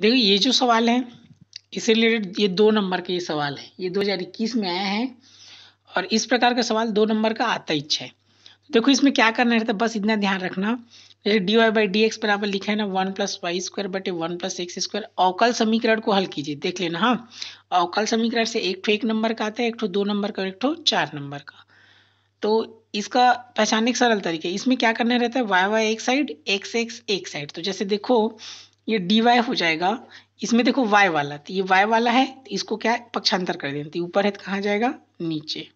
देखो ये जो सवाल है इससे रिलेटेड ये दो नंबर के ये सवाल है ये 2021 में आया है और इस प्रकार का सवाल दो नंबर का आता ही अच्छा है देखो इसमें क्या करना रहता है बस इतना ध्यान रखना जैसे d y by d x बराबर लिखा है ना वन प्लस वाई स्क्वायर बटे वन प्लस एक्स स्क्वायर अवकल समीकरण को हल कीजिए देख लेना हाँ अवकल समीकरण से एक ठो एक नंबर का आता है एक ठो दो नंबर का और एक ठो चार नंबर का तो इसका पहचानने का सरल है इसमें क्या करना रहता है वाई वाई एक साइड एक्स एक्स एक साइड तो जैसे देखो ये डी वाई हो जाएगा इसमें देखो y वाला तो ये y वाला है तो इसको क्या पक्षांतर कर देते हैं तो ऊपर है तो कहाँ जाएगा नीचे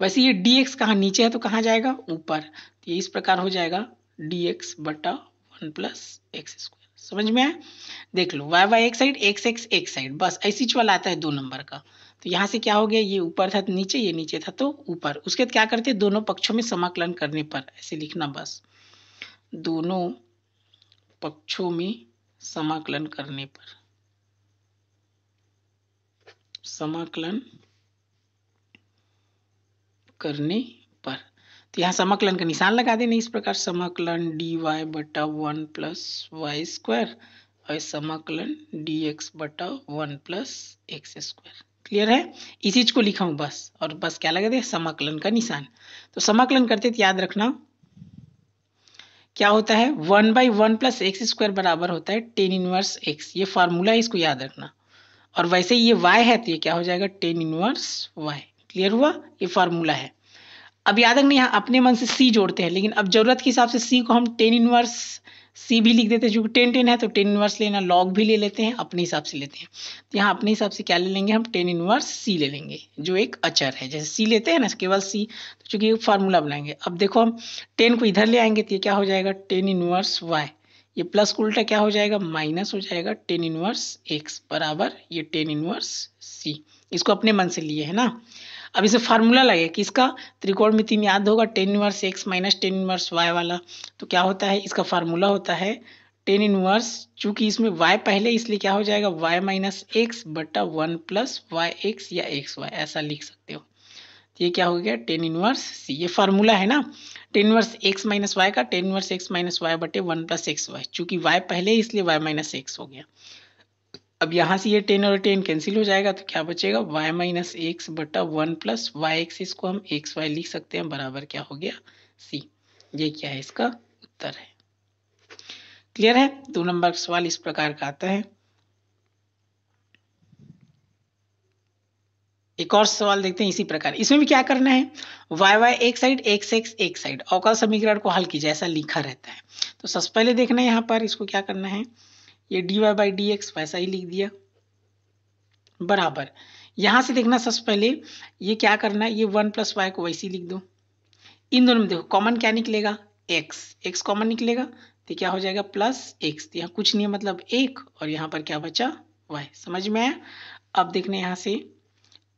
वैसे ये dx एक्स कहाँ नीचे है तो कहाँ जाएगा ऊपर तो ये इस प्रकार हो जाएगा dx एक्स बटा वन प्लस एक्स स्क्वायर समझ में आया देख लो वाई वाई एक साइड एक्स एक्स एक साइड बस ऐसी चल आता है दो नंबर का तो यहाँ से क्या हो गया ये ऊपर था तो नीचे ये नीचे था तो ऊपर उसके बाद क्या करते हैं दोनों पक्षों में समाकलन करने पर ऐसे लिखना बस दोनों पक्षों में समाकलन करने पर समाकलन करने पर तो यहां समाकलन का निशान लगा देना इस प्रकार समाकलन डी वाई बटा वन प्लस वाई स्क्वायर और समाकलन डी एक्स बटा one plus x square clear है इस चीज को लिखा हूं बस और बस क्या लगा दे समाकलन का निशान तो समाकलन करते तो याद रखना क्या होता है one by one plus x square बराबर होता है टेन इनवर्स एक्स ये फार्मूला है इसको याद रखना और वैसे ये वाई है तो ये क्या हो जाएगा टेन इनवर्स वाई क्लियर हुआ ये फार्मूला है अब याद रखना यहाँ अपने मन से सी जोड़ते हैं लेकिन अब जरूरत के हिसाब से सी को हम टेन इनवर्स सी भी लिख देते हैं चूँकि टेन टेन है तो टेन इनवर्स लेना लॉग भी ले लेते हैं अपने हिसाब से लेते हैं तो यहाँ अपने हिसाब से क्या ले लेंगे हम टेन इनवर्स सी ले लेंगे जो एक अचर है जैसे सी लेते हैं ना केवल सी तो चूँकि फार्मूला बनाएंगे अब देखो हम टेन को इधर ले आएंगे तो ये क्या हो जाएगा टेन इनवर्स वाई ये प्लस उल्टा क्या हो जाएगा माइनस हो जाएगा टेन इनवर्स एक्स बराबर ये टेन इनवर्स सी इसको अपने मन से लिए है ना अब इसे फार्मूला लगे किसका त्रिकोणमिति में याद होगा tan inverse x minus tan inverse y वाला तो क्या होता है इसका फार्मूला होता है टेन इनवर्स चूंकि इसमें वाई पहले इसलिए क्या हो जाएगा वाई माइनस एक्स बटा वन प्लस वाई एक्स या एक्स वाई ऐसा लिख सकते हो तो ये क्या हो गया टेन इनवर्स सी ये फार्मूला है ना tan inverse x minus y का tan inverse x minus y बटे वन प्लस एक्स वाई चूँकि वाई पहले इसलिए वाई माइनस एक्स हो गया अब यहाँ से ये टेन और टेन कैंसिल हो जाएगा तो क्या बचेगा वाई माइनस एक्स बटा वन प्लस वाई एक्स इसको हम एक्स वाई लिख सकते हैं बराबर क्या हो गया सी ये क्या है इसका उत्तर है क्लियर है दो नंबर सवाल इस प्रकार का आता है एक और सवाल देखते हैं इसी प्रकार इसमें भी क्या करना है वाई वाई एक साइड एक्स एक्स एक साइड अवकाश समीकरण को हल कीजिए ऐसा लिखा रहता है तो सबसे पहले देखना है यहाँ पर इसको क्या करना है ये d y by d x वैसा ही लिख दिया बराबर यहाँ से देखना सबसे पहले ये क्या करना है ये वन प्लस वाई को वैसे ही लिख दो इन दोनों में देखो कॉमन क्या निकलेगा एक्स एक्स कॉमन निकलेगा तो क्या हो जाएगा प्लस एक्स तो यहाँ कुछ नहीं है मतलब एक और यहाँ पर क्या बचा वाई समझ में आया अब देखना यहाँ से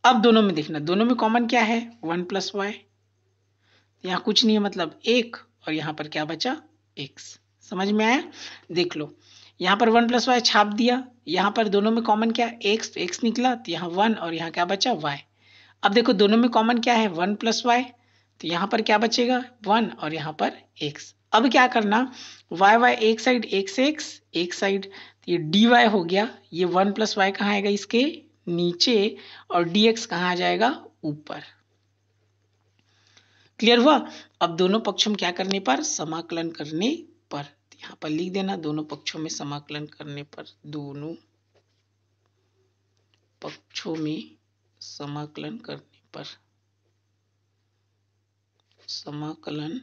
अब दोनों में देखना दोनों में कॉमन क्या है वन प्लस वाई तो यहाँ कुछ नहीं है मतलब एक और यहाँ पर क्या बचा एक्स समझ में आया देख लो यहाँ पर वन प्लस वाई छाप दिया यहाँ पर दोनों में कॉमन क्या एक्स एक्स निकला तो यहाँ वन और यहाँ क्या बचा वाई अब देखो दोनों में कॉमन क्या है वन प्लस वाई तो यहाँ पर क्या बचेगा वन और यहाँ पर एक्स अब क्या करना वाई वाई एक साइड एक्स एक्स एक साइड तो ये डी वाई हो गया ये वन प्लस वाई कहाँ आएगा इसके नीचे और डी एक्स कहाँ आ जाएगा ऊपर क्लियर हुआ अब दोनों पक्षों में क्या करने पर समाकलन करने पर यहाँ पर लिख देना दोनों पक्षों में समाकलन करने पर दोनों पक्षों में समाकलन करने पर समाकलन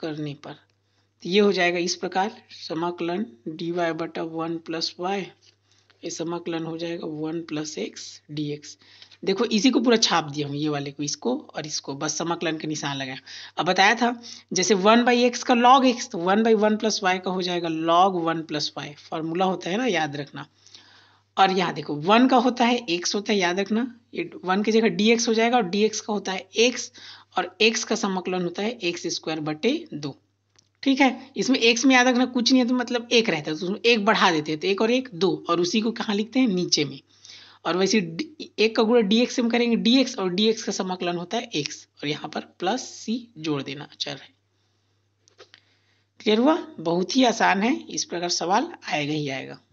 करने पर तो ये हो जाएगा इस प्रकार समाकलन डी वाई बटा वन प्लस वाई ये समाकलन हो जाएगा one plus x d x देखो इसी को पूरा छाप दिया हूँ ये वाले को इसको और इसको बस समाकलन का निशान लगाया अब बताया था जैसे वन बाई एक्स का लॉग एक्स तो one by one plus y का हो जाएगा log one plus y formula होता है ना याद रखना और यहाँ देखो वन का होता है एक्स होता है याद रखना ये वन की जगह डी एक्स हो जाएगा और डी एक्स का होता है एक्स और एक्स का समाकलन होता है एक्स स्क्वायर बटे दो ठीक है इसमें एक्स में याद रखना कुछ नहीं है तो मतलब एक रहता है तो उसमें एक बढ़ा देते हैं तो एक और एक दो और उसी को कहाँ लिखते हैं नीचे में और वैसे एक का गुड़ा डी एक्स में करेंगे डी एक्स और डी एक्स का समाकलन होता है एक्स और यहाँ पर प्लस सी जोड़ देना चल है क्लियर हुआ बहुत ही आसान है इस प्रकार सवाल आएगा ही आएगा